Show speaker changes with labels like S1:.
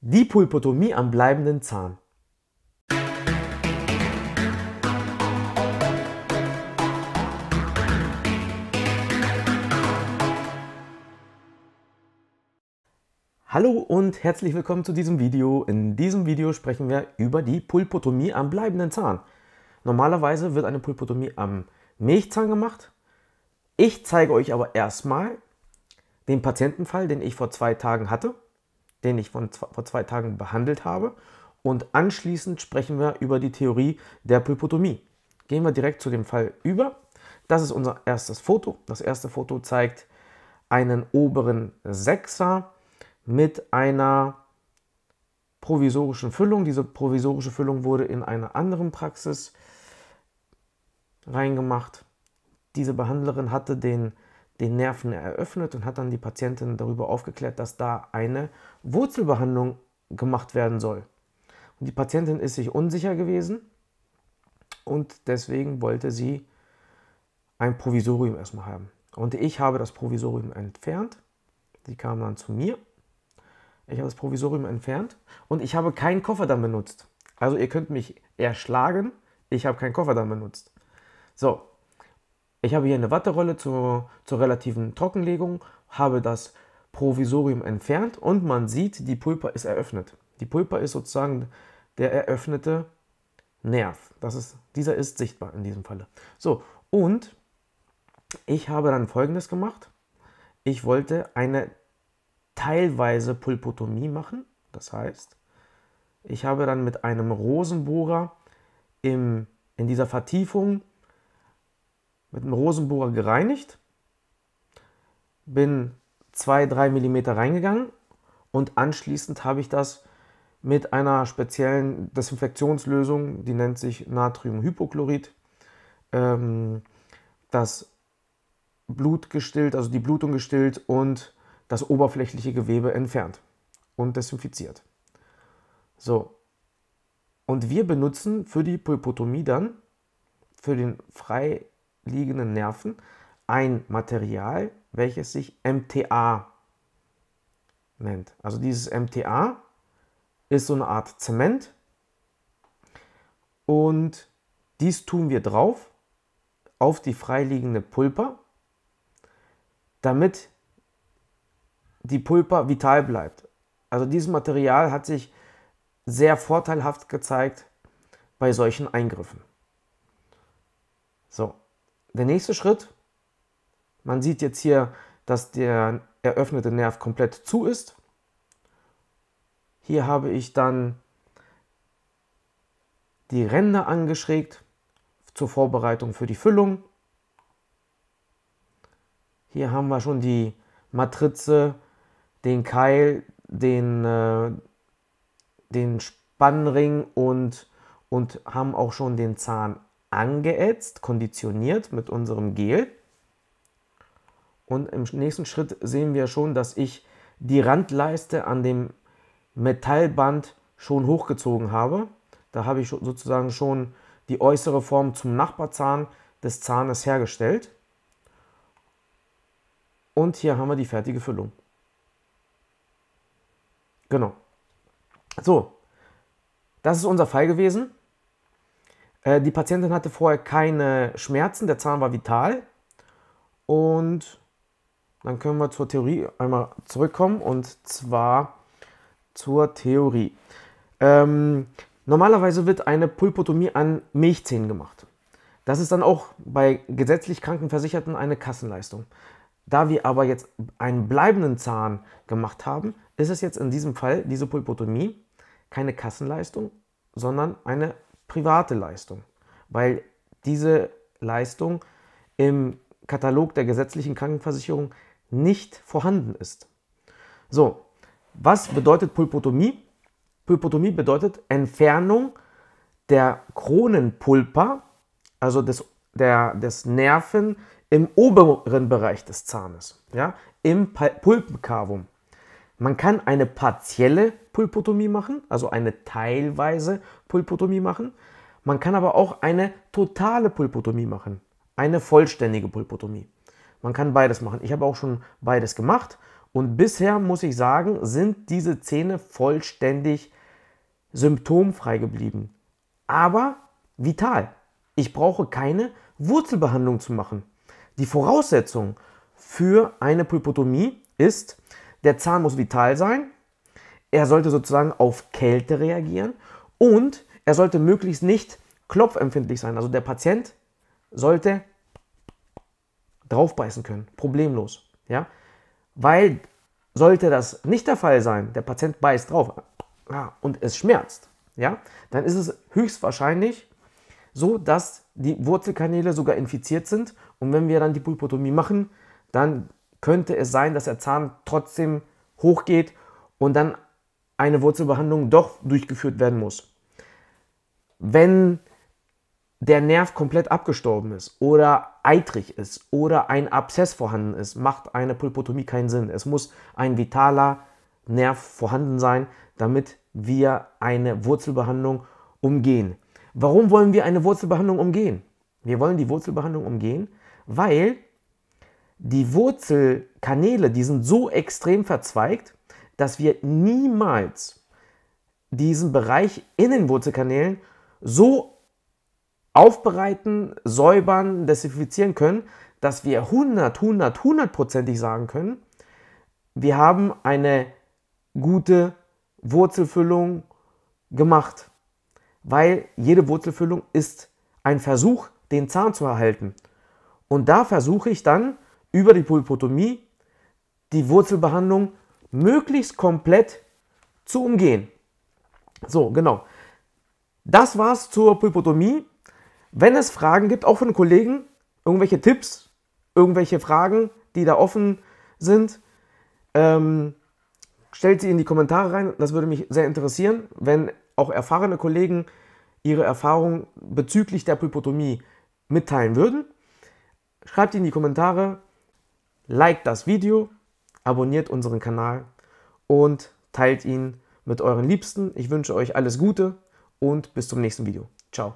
S1: Die Pulpotomie am bleibenden Zahn. Hallo und herzlich willkommen zu diesem Video. In diesem Video sprechen wir über die Pulpotomie am bleibenden Zahn. Normalerweise wird eine Pulpotomie am Milchzahn gemacht. Ich zeige euch aber erstmal den Patientenfall, den ich vor zwei Tagen hatte den ich von, vor zwei Tagen behandelt habe. Und anschließend sprechen wir über die Theorie der Pypotomie. Gehen wir direkt zu dem Fall über. Das ist unser erstes Foto. Das erste Foto zeigt einen oberen Sechser mit einer provisorischen Füllung. Diese provisorische Füllung wurde in einer anderen Praxis reingemacht. Diese Behandlerin hatte den den Nerven eröffnet und hat dann die Patientin darüber aufgeklärt, dass da eine Wurzelbehandlung gemacht werden soll. Und die Patientin ist sich unsicher gewesen und deswegen wollte sie ein Provisorium erstmal haben. Und ich habe das Provisorium entfernt. Sie kam dann zu mir. Ich habe das Provisorium entfernt und ich habe keinen Koffer dann benutzt. Also ihr könnt mich erschlagen, ich habe keinen Koffer dann benutzt. So, ich habe hier eine Watterolle zur, zur relativen Trockenlegung, habe das Provisorium entfernt und man sieht, die Pulpa ist eröffnet. Die Pulpa ist sozusagen der eröffnete Nerv. Das ist, dieser ist sichtbar in diesem Falle. So, und ich habe dann folgendes gemacht. Ich wollte eine teilweise Pulpotomie machen. Das heißt, ich habe dann mit einem Rosenbohrer im, in dieser Vertiefung mit einem Rosenbohrer gereinigt, bin 2-3 mm reingegangen und anschließend habe ich das mit einer speziellen Desinfektionslösung, die nennt sich Natriumhypochlorid, ähm, das Blut gestillt, also die Blutung gestillt und das oberflächliche Gewebe entfernt und desinfiziert. So. Und wir benutzen für die Pulpotomie dann, für den frei liegenden Nerven ein Material, welches sich MTA nennt. Also dieses MTA ist so eine Art Zement und dies tun wir drauf auf die freiliegende Pulpa, damit die Pulpa vital bleibt. Also dieses Material hat sich sehr vorteilhaft gezeigt bei solchen Eingriffen. So, der nächste Schritt, man sieht jetzt hier, dass der eröffnete Nerv komplett zu ist. Hier habe ich dann die Ränder angeschrägt zur Vorbereitung für die Füllung. Hier haben wir schon die Matrize, den Keil, den, äh, den Spannring und, und haben auch schon den Zahn angeätzt, konditioniert mit unserem Gel. Und im nächsten Schritt sehen wir schon, dass ich die Randleiste an dem Metallband schon hochgezogen habe. Da habe ich sozusagen schon die äußere Form zum Nachbarzahn des Zahnes hergestellt. Und hier haben wir die fertige Füllung. Genau. So, das ist unser Fall gewesen. Äh, die Patientin hatte vorher keine Schmerzen, der Zahn war vital. Und dann können wir zur Theorie einmal zurückkommen und zwar zur Theorie. Ähm, normalerweise wird eine Pulpotomie an Milchzähnen gemacht. Das ist dann auch bei gesetzlich Krankenversicherten eine Kassenleistung. Da wir aber jetzt einen bleibenden Zahn gemacht haben, ist es jetzt in diesem Fall diese Pulpotomie keine Kassenleistung, sondern eine private Leistung, weil diese Leistung im Katalog der gesetzlichen Krankenversicherung nicht vorhanden ist. So, was bedeutet Pulpotomie? Pulpotomie bedeutet Entfernung der Kronenpulpa, also des, der, des Nerven im oberen Bereich des Zahnes, ja, im Pulpenkavum. Man kann eine partielle Pulpotomie machen, also eine teilweise Pulpotomie machen. Man kann aber auch eine totale Pulpotomie machen, eine vollständige Pulpotomie. Man kann beides machen. Ich habe auch schon beides gemacht und bisher muss ich sagen, sind diese Zähne vollständig symptomfrei geblieben, aber vital. Ich brauche keine Wurzelbehandlung zu machen. Die Voraussetzung für eine Pulpotomie ist, der Zahn muss vital sein. Er sollte sozusagen auf Kälte reagieren. Und er sollte möglichst nicht klopfempfindlich sein. Also der Patient sollte draufbeißen können, problemlos. Ja? Weil sollte das nicht der Fall sein, der Patient beißt drauf ah, und es schmerzt, ja? dann ist es höchstwahrscheinlich so, dass die Wurzelkanäle sogar infiziert sind. Und wenn wir dann die Pulpotomie machen, dann könnte es sein, dass der Zahn trotzdem hochgeht und dann eine Wurzelbehandlung doch durchgeführt werden muss. Wenn der Nerv komplett abgestorben ist oder eitrig ist oder ein Abszess vorhanden ist, macht eine Pulpotomie keinen Sinn. Es muss ein vitaler Nerv vorhanden sein, damit wir eine Wurzelbehandlung umgehen. Warum wollen wir eine Wurzelbehandlung umgehen? Wir wollen die Wurzelbehandlung umgehen, weil die Wurzelkanäle, die sind so extrem verzweigt, dass wir niemals diesen Bereich in den Wurzelkanälen so aufbereiten, säubern, desinfizieren können, dass wir 100, 100, 100 Prozentig sagen können, wir haben eine gute Wurzelfüllung gemacht. Weil jede Wurzelfüllung ist ein Versuch, den Zahn zu erhalten. Und da versuche ich dann über die Pulpotomie die Wurzelbehandlung möglichst komplett zu umgehen. So, genau. Das war's zur Pulpotomie. Wenn es Fragen gibt, auch von Kollegen, irgendwelche Tipps, irgendwelche Fragen, die da offen sind, ähm, stellt sie in die Kommentare rein. Das würde mich sehr interessieren, wenn auch erfahrene Kollegen ihre Erfahrungen bezüglich der Pulpotomie mitteilen würden. Schreibt sie in die Kommentare, liked das Video, abonniert unseren Kanal und teilt ihn mit euren Liebsten. Ich wünsche euch alles Gute und bis zum nächsten Video. Ciao.